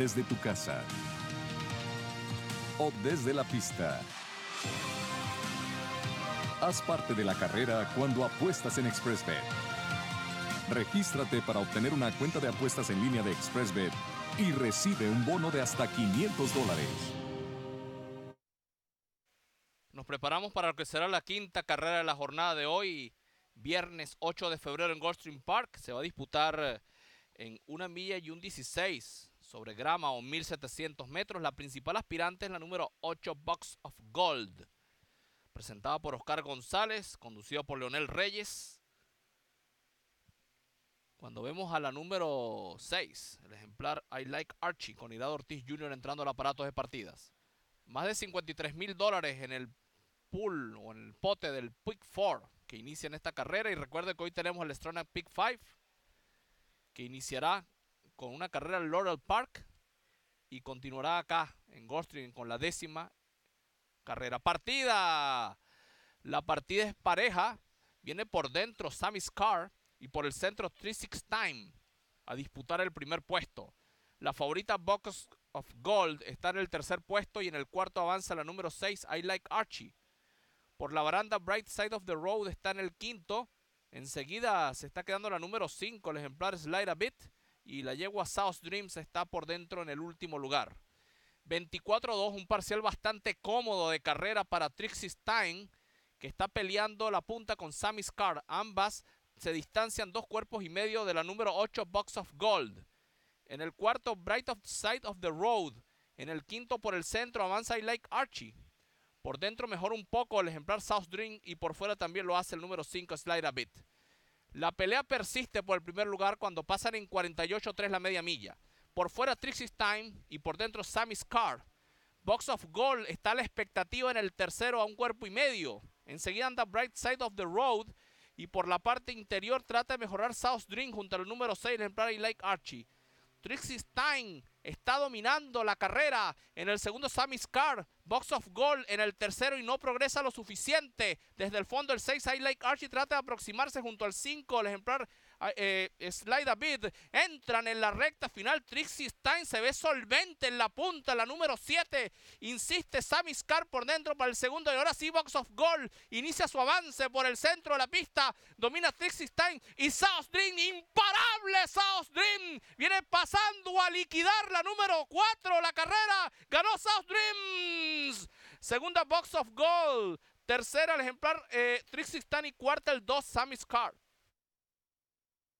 desde tu casa o desde la pista. Haz parte de la carrera cuando apuestas en ExpressBet. Regístrate para obtener una cuenta de apuestas en línea de ExpressBet y recibe un bono de hasta 500 dólares. Nos preparamos para lo que será la quinta carrera de la jornada de hoy, viernes 8 de febrero en Goldstream Park. Se va a disputar en una milla y un 16 sobre grama o 1700 metros. La principal aspirante es la número 8 Box of Gold, presentada por Oscar González, conducido por Leonel Reyes. Cuando vemos a la número 6, el ejemplar I Like Archie, con Irado Ortiz Jr. entrando al aparato de partidas. Más de 53 mil dólares en el pool o en el pote del Pick 4 que inicia en esta carrera. Y recuerde que hoy tenemos el Strana Pick 5 que iniciará con una carrera en Laurel Park y continuará acá en Goldstream con la décima carrera partida. La partida es pareja. Viene por dentro Sammy Car. y por el centro 36 Time a disputar el primer puesto. La favorita Box of Gold está en el tercer puesto y en el cuarto avanza la número 6 I Like Archie. Por la baranda Bright Side of the Road está en el quinto. Enseguida se está quedando la número 5, el ejemplar Slide a Bit y la yegua South Dreams está por dentro en el último lugar. 24-2, un parcial bastante cómodo de carrera para Trixie Stein, que está peleando la punta con Sammy Scar. Ambas se distancian dos cuerpos y medio de la número 8 Box of Gold. En el cuarto, Bright of Side of the Road. En el quinto, por el centro, avanza I Like Archie. Por dentro mejor un poco el ejemplar South Dream y por fuera también lo hace el número 5 Slide a Bit. La pelea persiste por el primer lugar cuando pasan en 48-3 la media milla. Por fuera Trixie's Time y por dentro Sammy's Car. Box of Gold está a la expectativa en el tercero a un cuerpo y medio. Enseguida anda Bright Side of the Road y por la parte interior trata de mejorar South Dream junto al número 6 en Prairie Lake Archie. Trixie Stein está dominando la carrera en el segundo Sammy Scar. Box of Gold en el tercero y no progresa lo suficiente. Desde el fondo el 6 High Lake Archie trata de aproximarse junto al 5. El ejemplar eh, David entran en la recta final. Trixie Stein se ve solvente en la punta, la número 7. Insiste Sammy Scar por dentro para el segundo. Y ahora sí, Box of Gold inicia su avance por el centro de la pista. Domina Trixie Stein y South Dream, imparable South Dream. Viene pasando a liquidar la número 4. La carrera ganó South Dreams. Segunda Box of Gold. Tercera el ejemplar eh, Trixie Stein y cuarta el 2 Sammy Scar.